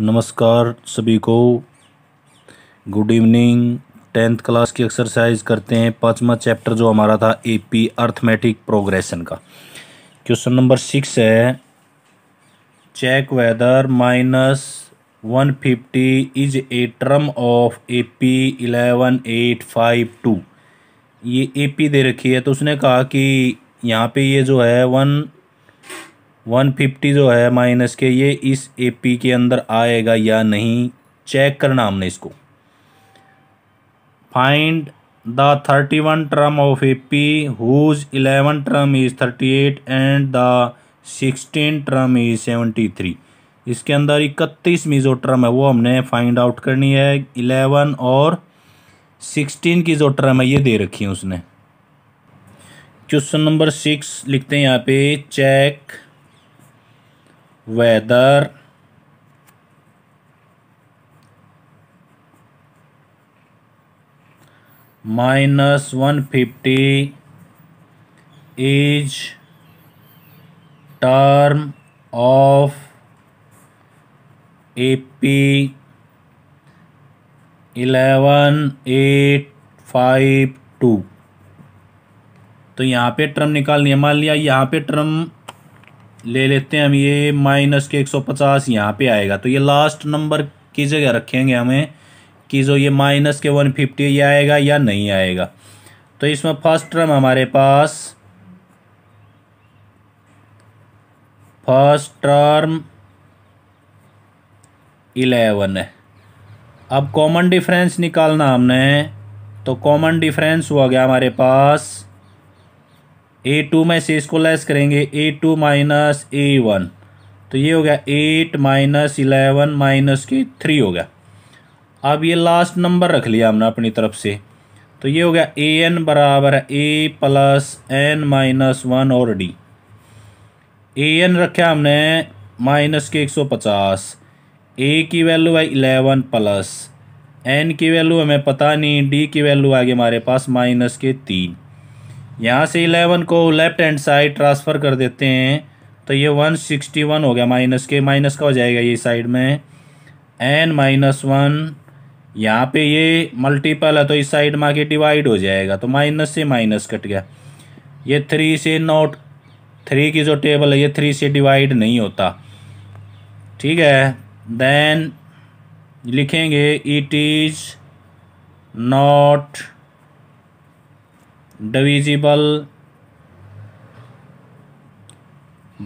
नमस्कार सभी को गुड इवनिंग टेंथ क्लास की एक्सरसाइज करते हैं पाँचवा चैप्टर जो हमारा था एपी अर्थमेटिक प्रोग्रेशन का क्वेश्चन नंबर सिक्स है check whether minus one fifty is a term of A P eleven eight five two ये ए पी दे रखी है तो उसने कहा कि यहाँ पे ये जो है वन 150 जो है माइनस के ये इस ए पी के अंदर आएगा या नहीं चेक करना हमने इसको find the thirty one term of A P whose eleven term is thirty eight and the sixteen term is seventy three इसके अंदर में जो टर्म है वो हमने फाइंड आउट करनी है इलेवन और सिक्सटीन की जो टर्म है ये दे रखी है उसने क्वेश्चन नंबर सिक्स लिखते हैं यहाँ पे check whether minus 150 is term of AP two तो यहाँ पे टर्म निकाल लिया मान लिया यहाँ पे टर्म ले लेते हैं हम ये माइनस के एक सौ पचास यहाँ पे आएगा तो ये लास्ट नंबर की जगह रखेंगे हमें कि जो ये माइनस के वन फिफ्टी ये आएगा या नहीं आएगा तो इसमें फर्स्ट टर्म हमारे पास फर्स्ट टर्म इलेवन है अब कॉमन डिफरेंस निकालना हमने तो कॉमन डिफरेंस हुआ गया हमारे पास ए टू में से इसको लेस करेंगे A two minus A one तो ये हो गया एट माइनस इलेवन माइनस के थ्री हो गया अब ये लास्ट नंबर रख लिया हमने अपनी तरफ से तो ये हो गया ए एन बराबर A plus N minus one और डी ए एन रखा हमने माइनस के एक सौ पचास ए की वैल्यू है इलेवन प्लस एन की वैल्यू हमें पता नहीं डी की वैल्यू आ गई हमारे पास माइनस के तीन यहाँ से इलेवन को लेफ्ट हैंड साइड ट्रांसफ़र कर देते हैं तो ये वन सिक्सटी वन हो गया माइनस के माइनस का हो जाएगा ये साइड में एन माइनस वन यहाँ पे ये मल्टीपल है तो इस साइड में आके डिवाइड हो जाएगा तो माइनस से माइनस कट गया ये थ्री से नोट थ्री की जो टेबल है ये थ्री से डिवाइड नहीं होता ठीक है देन लिखेंगे it is not divisible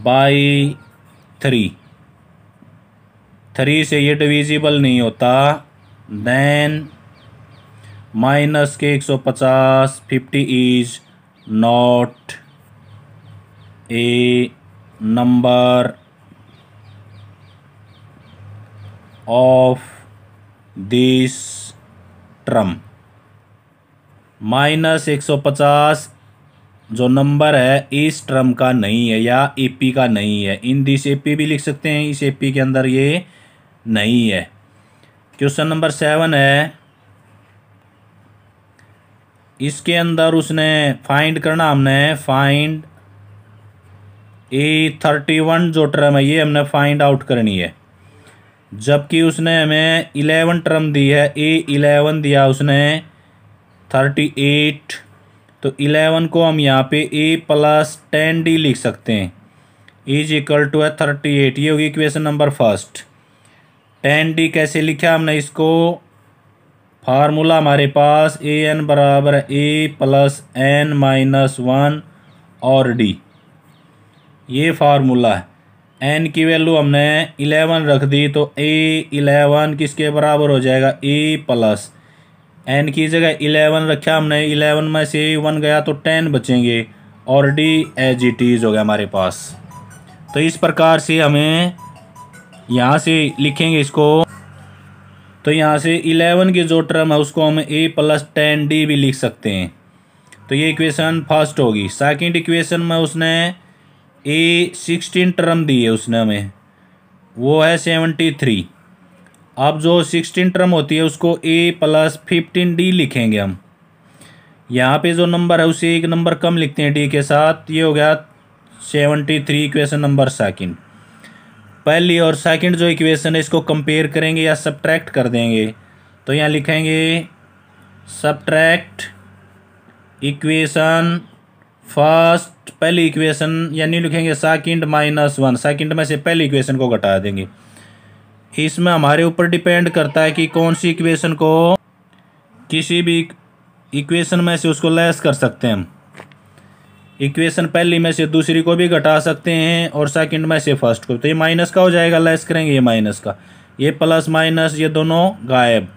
by three three से ये डिविजिबल नहीं होता देन माइनस के एक सौ पचास fifty is not a number of this term minus एक सौ पचास जो नंबर है इस ट्रम का नहीं है या एपी का नहीं है इन दिस एपी भी लिख सकते हैं इस एपी के अंदर ये नहीं है क्वेश्चन नंबर सेवन है इसके अंदर उसने फाइंड करना हमने फाइंड ए थर्टी वन जो ट्रम है ये हमने फाइंड आउट करनी है जबकि उसने हमें इलेवन ट्रम दी है ए इलेवन दिया उसने थर्टी एट तो इलेवन को हम यहाँ पे ए प्लस टेन डी लिख सकते हैं इज इक्वल टू है थर्टी एट ये होगी equation number first ten D कैसे लिखा हमने इसको फार्मूला हमारे पास ए एन बराबर A plus N minus one और डी ये फार्मूला है एन की वैल्यू हमने इलेवन रख दी तो ए इलेवन किसके बराबर हो जाएगा ए प्लस एन की जगह इलेवन रखा हमने इलेवन में से वन गया तो टेन बचेंगे और डी एज इट इज़ हो गया हमारे पास तो इस प्रकार से हमें यहाँ से लिखेंगे इसको तो यहाँ से इलेवन की जो टर्म है उसको हम ए प्लस टेन डी भी लिख सकते हैं तो ये इक्वेशन फर्स्ट होगी सेकंड इक्वेशन में उसने ए सिक्सटीन टर्म दी है उसने हमें वो है सेवेंटी थ्री अब जो सिक्सटीन टर्म होती है उसको ए प्लस फिफ्टीन डी लिखेंगे हम यहाँ पे जो नंबर है उसे एक नंबर कम लिखते हैं डी के साथ ये हो गया seventy three equation number second पहली और सेकंड जो इक्वेशन है इसको कंपेयर करेंगे या सब्ट्रैक्ट कर देंगे तो यहाँ लिखेंगे सब्ट्रैक्ट इक्वेशन फर्स्ट पहली इक्वेशन यानी लिखेंगे सेकंड माइनस वन सेकंड में से पहली इक्वेशन को घटा देंगे इसमें हमारे ऊपर डिपेंड करता है कि कौन सी इक्वेशन को किसी भी इक्वेशन में से उसको लेस कर सकते हैं हम इक्वेशन पहली में से दूसरी को भी घटा सकते हैं और सेकंड में से फर्स्ट को तो ये माइनस का हो जाएगा लेस करेंगे ये माइनस का ये प्लस माइनस ये दोनों गायब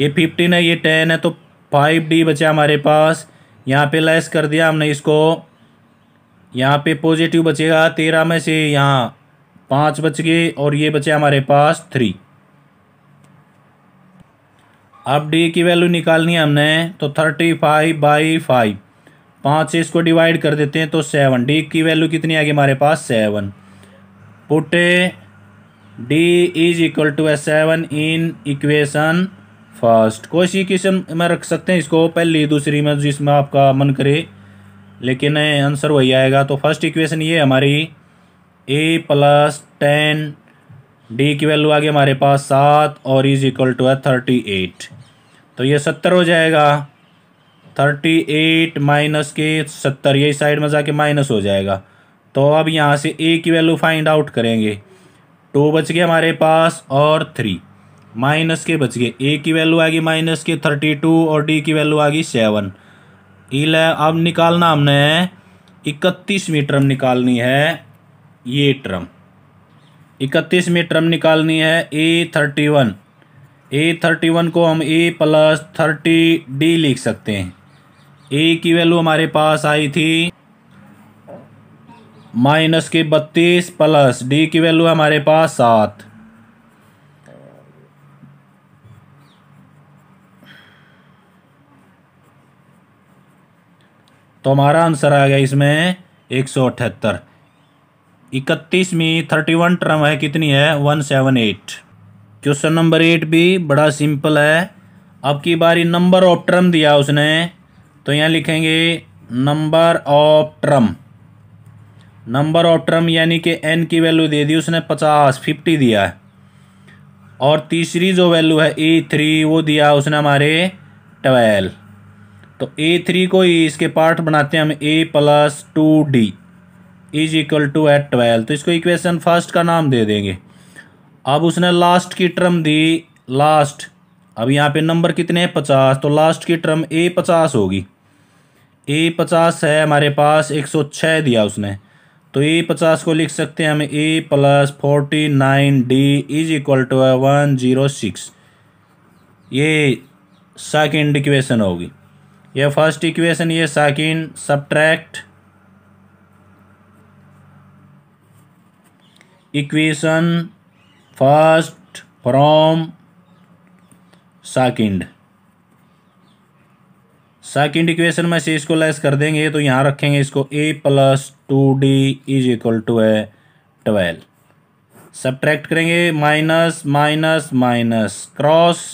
ये फिफ्टीन है ये टेन है तो फाइव डी बचा हमारे पास यहाँ पे लेस कर दिया हमने इसको यहाँ पे पॉजिटिव बचेगा तेरह में से यहाँ पाँच बच गए और ये बचे हमारे पास थ्री अब डी की वैल्यू निकालनी है हमने तो थर्टी फाइव बाई फाइव पाँच से इसको डिवाइड कर देते हैं तो सेवन डी की वैल्यू कितनी आ गई हमारे पास seven put D is equal to a seven in equation first कोई इक्वेशन में रख सकते हैं इसको पहली दूसरी में जिसमें आपका मन करे लेकिन आंसर वही आएगा तो फर्स्ट इक्वेशन ये हमारी ए प्लस टेन डी की वैल्यू आ गई हमारे पास सात और इज इक्वल टू है थर्टी एट तो ये सत्तर हो जाएगा थर्टी एट माइनस के सत्तर यही साइड में जाके माइनस हो जाएगा तो अब यहाँ से ए की वैल्यू फाइंड आउट करेंगे टू बच गए हमारे पास और थ्री माइनस के बच गए ए की वैल्यू आ गई माइनस के थर्टी टू और डी की वैल्यू आ गई सेवन इले अब निकालना हमने इकतीस मीटर निकालनी है ये ट्रम इकतीस में ट्रम निकालनी है A thirty one A thirty one को हम ए प्लस थर्टी डी लिख सकते हैं ए की वैल्यू हमारे पास आई थी माइनस के बत्तीस प्लस डी की वैल्यू हमारे पास सात तो हमारा आंसर आ गया इसमें एक सौ अठहत्तर इकतीस में थर्टी वन टर्म है कितनी है one seven eight question number eight भी बड़ा सिंपल है अब की बारी नंबर ऑफ टर्म दिया उसने तो यहाँ लिखेंगे number of term number of term यानी कि एन की वैल्यू दे दी उसने पचास फिफ्टी दिया है और तीसरी जो वैल्यू है ए थ्री वो दिया उसने हमारे ट्वेल्व तो ए थ्री को ही इसके पार्ट बनाते हैं हम A plus two D is equal to eight twelve तो इसको इक्वेशन फर्स्ट का नाम दे देंगे अब उसने लास्ट की टर्म दी लास्ट अब यहाँ पे नंबर कितने हैं पचास तो लास्ट की टर्म ए पचास होगी ए पचास है हमारे पास एक सौ छः दिया उसने तो ए पचास को लिख सकते हैं हम A plus forty nine D is equal to है वन जीरो सिक्स ये सेकेंड इक्वेशन होगी यह फर्स्ट इक्वेशन ये second subtract equation first from second second equation में से इसको लेस कर देंगे तो यहाँ रखेंगे इसको A plus two D is equal to है ट्वेल्व सब्ट्रैक्ट करेंगे माइनस माइनस माइनस क्रॉस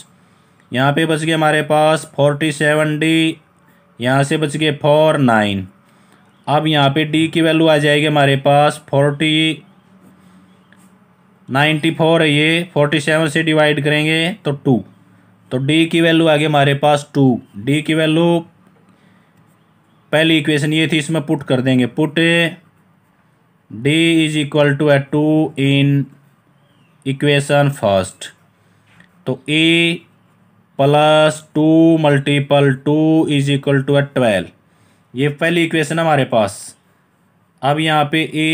यहाँ पे बच गए हमारे पास फोर्टी सेवन डी यहाँ से बच गए फोर नाइन अब यहाँ पे डी की वैल्यू आ जाएगी हमारे पास फोर्टी नाइन्टी फोर है ये फोर्टी सेवन से डिवाइड करेंगे तो टू तो डी की वैल्यू आ गई हमारे पास टू डी की वैल्यू पहली इक्वेशन ये थी इसमें पुट कर देंगे put D is equal to a two in equation first तो ए plus two multiple two is equal to a twelve ये पहली इक्वेशन हमारे पास अब यहाँ पे ए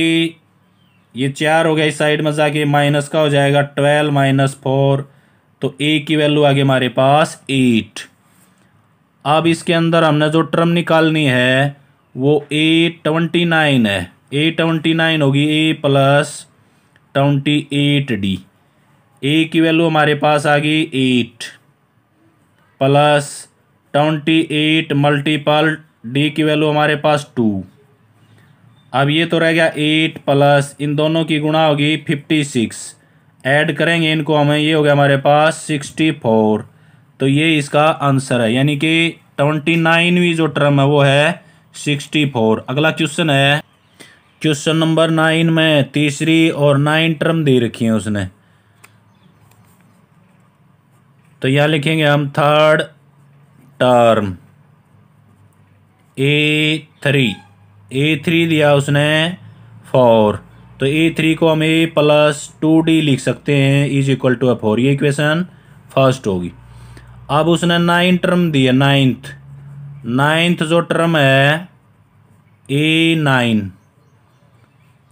ये चार हो गया इस साइड में जाके माइनस का हो जाएगा ट्वेल्व माइनस फोर तो ए की वैल्यू आ गई हमारे पास एट अब इसके अंदर हमने जो टर्म निकालनी है वो ए ट्वेंटी नाइन है ए ट्वेंटी नाइन होगी A plus twenty eight D A की वैल्यू हमारे पास आ गई eight plus twenty eight multiple D की वैल्यू हमारे पास टू अब ये तो रह गया एट प्लस इन दोनों की गुणा होगी फिफ्टी सिक्स ऐड करेंगे इनको हमें ये हो गया हमारे पास सिक्सटी फोर तो ये इसका आंसर है यानी कि ट्वेंटी नाइनवीं जो टर्म है वो है सिक्सटी फोर अगला क्वेश्चन है क्वेश्चन नंबर नाइन में तीसरी और नाइन टर्म दे रखी है उसने तो यहाँ लिखेंगे हम third term a three a three दिया उसने फोर तो ए थ्री को हम ए प्लस टू डी लिख सकते हैं is equal to a four ये इक्वेशन फर्स्ट होगी अब उसने नाइन टर्म दिया नाइन्थ नाइन्थ जो टर्म है ए नाइन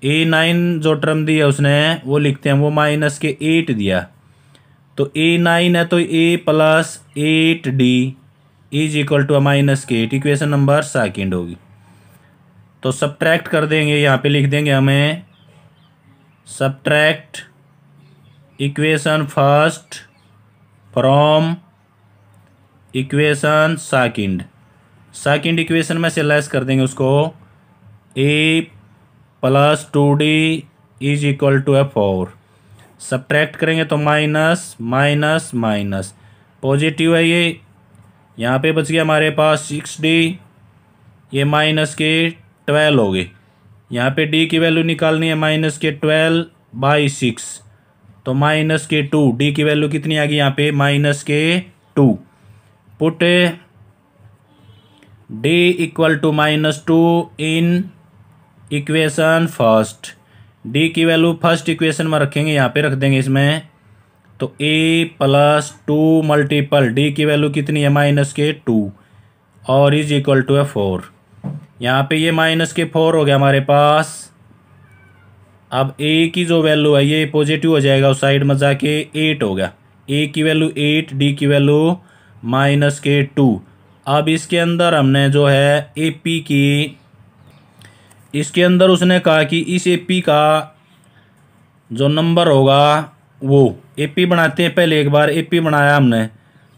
ए नाइन जो टर्म दिया उसने वो लिखते हैं वो माइनस के एट दिया तो ए नाइन है तो ए plus eight d is equal to minus के एट इक्वेशन नंबर सेकेंड होगी तो सब्ट्रैक्ट कर देंगे यहाँ पे लिख देंगे हमें subtract equation first from equation second second equation में से लेस कर देंगे उसको a plus two D is equal to a four subtract करेंगे तो माइनस माइनस माइनस पॉजिटिव है ये यहाँ पे बच गया हमारे पास सिक्स डी ये माइनस के ट्वेल्व हो गए यहाँ पे डी की वैल्यू निकालनी है माइनस के ट्वेल्व बाई सिक्स तो माइनस के टू डी की वैल्यू कितनी आ गई यहाँ पे माइनस के two put d equal to minus two in equation first d की वैल्यू फर्स्ट इक्वेशन में रखेंगे यहाँ पे रख देंगे इसमें तो ए प्लस टू मल्टीपल डी की वैल्यू कितनी है माइनस के टू और इज इक्वल टू है फोर यहाँ पे ये माइनस के फोर हो गया हमारे पास अब ए की जो वैल्यू है ये पॉजिटिव हो जाएगा उस साइड में जाके एट हो गया ए की वैल्यू एट डी की वैल्यू माइनस के टू अब इसके अंदर हमने जो है ए पी की इसके अंदर उसने कहा कि इस ए पी का जो नंबर होगा वो ए पी बनाते हैं पहले एक बार ए पी बनाया हमने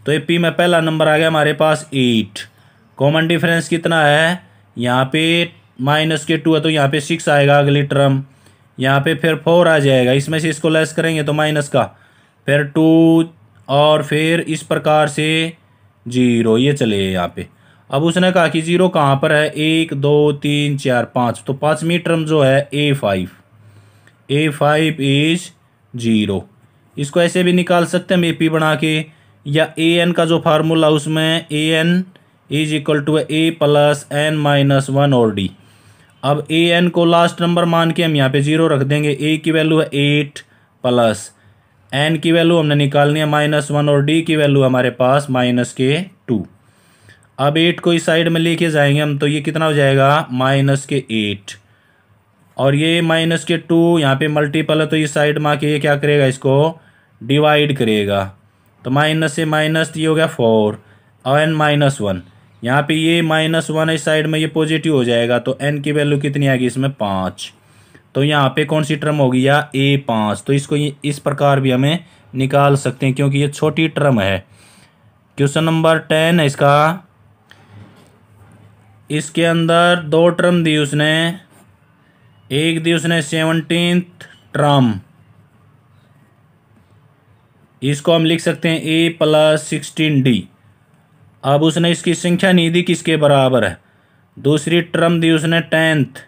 तो ए पी में पहला नंबर आ गया हमारे पास एट कॉमन डिफरेंस कितना है यहाँ पे माइनस के टू है तो यहाँ पे सिक्स आएगा अगली टर्म यहाँ पे फिर फोर आ जाएगा इसमें से इसको लेस करेंगे तो माइनस का फिर टू और फिर इस प्रकार से जीरो ये चले यहाँ पे अब उसने कहा कि जीरो कहाँ पर है एक दो तीन चार पाँच तो पाँचवीं टर्म जो है a five a five is zero इसको ऐसे भी निकाल सकते हैं हम ए पी बना के या ए एन का जो फार्मूला उसमें a n is equal to a plus N minus one और डी अब ए एन को लास्ट नंबर मान के हम यहाँ पे जीरो रख देंगे ए की वैल्यू है एट प्लस एन की वैल्यू हमने निकालनी है माइनस वन और डी की वैल्यू हमारे पास माइनस के टू अब एट को इस साइड में लेके जाएंगे हम तो ये कितना हो जाएगा माइनस के एट और ये माइनस के टू यहाँ पे मल्टीपल है तो इस साइड में आके ये क्या करेगा इसको डिवाइड करेगा तो माइनस से माइनस ये हो गया फोर और एन माइनस वन यहाँ पे ये माइनस वन इस साइड में ये पॉजिटिव हो जाएगा तो एन की वैल्यू कितनी आएगी इसमें पाँच तो यहाँ पे कौन सी टर्म होगी या ए पाँच तो इसको ये इस प्रकार भी हमें निकाल सकते हैं क्योंकि ये छोटी टर्म है क्वेश्चन नंबर टेन है इसका इसके अंदर दो टर्म दी उसने एक दी उसने सेवनटीन टर्म इसको हम लिख सकते हैं ए प्लस सिक्सटीन डी अब उसने इसकी संख्या नहीं दी किसके बराबर है दूसरी टर्म दी उसने टेंथ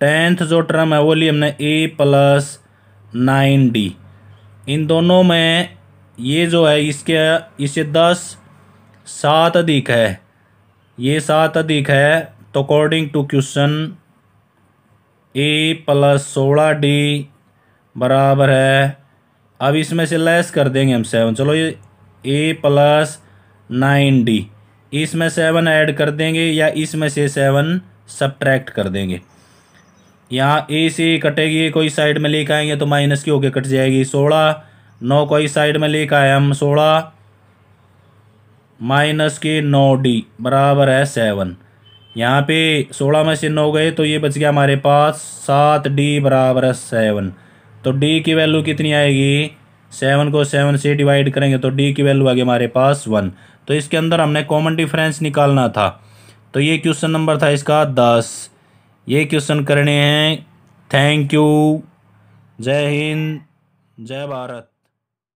टेंथ जो टर्म है वो ली हमने ए प्लस नाइन डी इन दोनों में ये जो है इसके इसे दस सात अधिक है ये सात अधिक है तो according to question a plus सोलह डी बराबर है अब इसमें से लेस कर देंगे हम सेवन चलो ये ए प्लस नाइन डी इसमें सेवन ऐड कर देंगे या इसमें से सेवन सब्ट्रैक्ट कर देंगे यहाँ ए से कटेगी कोई साइड में लेकर आएंगे तो माइनस की होके कट जाएगी सोलह नौ को इस साइड में लेकर आए हम सोलह माइनस के नौ डी बराबर है सेवन यहाँ पे सोलह में से नौ गए तो ये बच गया हमारे पास सात डी बराबर है सेवन तो डी की वैल्यू कितनी आएगी सेवन को सेवन से डिवाइड करेंगे तो डी की वैल्यू आ गई हमारे पास वन तो इसके अंदर हमने कॉमन डिफरेंस निकालना था तो ये क्वेश्चन नंबर था इसका दस ये क्वेश्चन करने हैं थैंक यू जय हिंद जय भारत